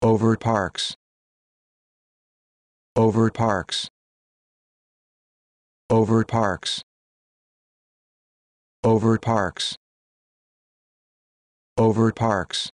over parks over parks over parks over parks over parks